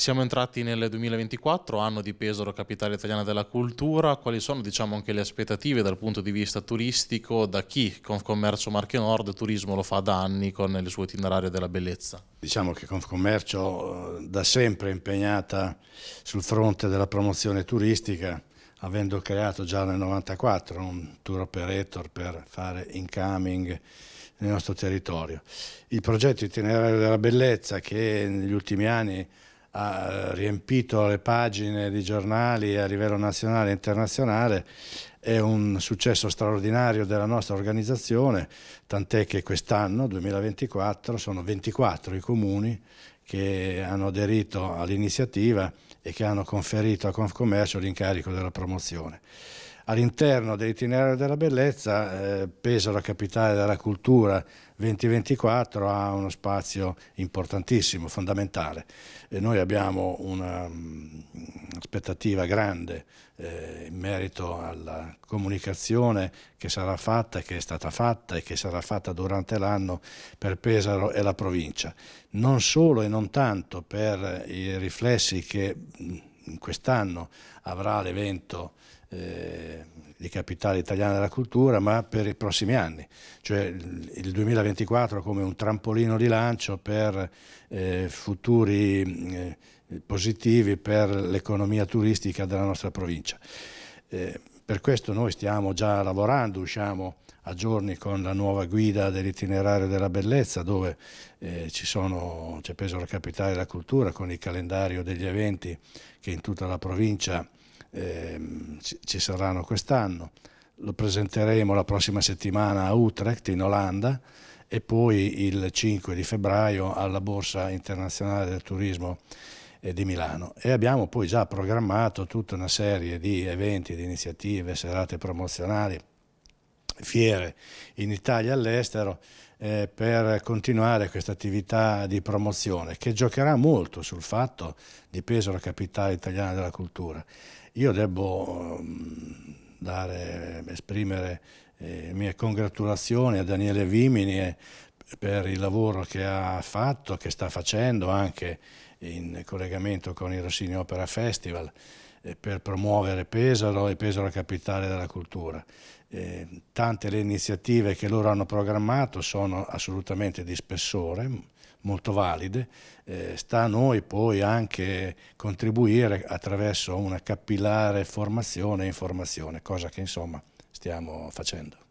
Siamo entrati nel 2024, anno di Pesaro, capitale italiana della cultura. Quali sono diciamo, anche le aspettative dal punto di vista turistico da chi Confcommercio Marchio Nord turismo lo fa da anni con il suo itinerario della bellezza? Diciamo che Confcommercio eh, da sempre è impegnata sul fronte della promozione turistica, avendo creato già nel 1994 un tour operator per fare incoming nel nostro territorio. Il progetto itinerario della bellezza che negli ultimi anni ha riempito le pagine di giornali a livello nazionale e internazionale, è un successo straordinario della nostra organizzazione, tant'è che quest'anno, 2024, sono 24 i comuni che hanno aderito all'iniziativa e che hanno conferito a Confcommercio l'incarico della promozione. All'interno dell'itinerario della bellezza, eh, Peso, capitale della cultura 2024, ha uno spazio importantissimo, fondamentale. E noi abbiamo un'aspettativa mm, grande eh, in merito alla comunicazione che sarà fatta, che è stata fatta e che sarà fatta durante l'anno per Pesaro e la provincia. Non solo e non tanto per i riflessi che mm, quest'anno avrà l'evento eh, di capitale italiana della cultura, ma per i prossimi anni, cioè il 2024 come un trampolino di lancio per eh, futuri eh, positivi per l'economia turistica della nostra provincia. Eh, per questo noi stiamo già lavorando, usciamo a giorni con la nuova guida dell'itinerario della bellezza dove eh, sono, c'è peso la capitale della cultura con il calendario degli eventi che in tutta la provincia ehm, ci saranno quest'anno. Lo presenteremo la prossima settimana a Utrecht in Olanda e poi il 5 di febbraio alla Borsa Internazionale del Turismo eh, di Milano e abbiamo poi già programmato tutta una serie di eventi, di iniziative, serate promozionali fiere in Italia e all'estero eh, per continuare questa attività di promozione che giocherà molto sul fatto di Pesaro capitale italiana della cultura. Io devo mm, dare, esprimere eh, mie congratulazioni a Daniele Vimini eh, per il lavoro che ha fatto, che sta facendo anche in collegamento con il Rossini Opera Festival eh, per promuovere Pesaro e Pesaro capitale della cultura. Eh, tante le iniziative che loro hanno programmato sono assolutamente di spessore, molto valide, eh, sta a noi poi anche contribuire attraverso una capillare formazione e informazione, cosa che insomma stiamo facendo.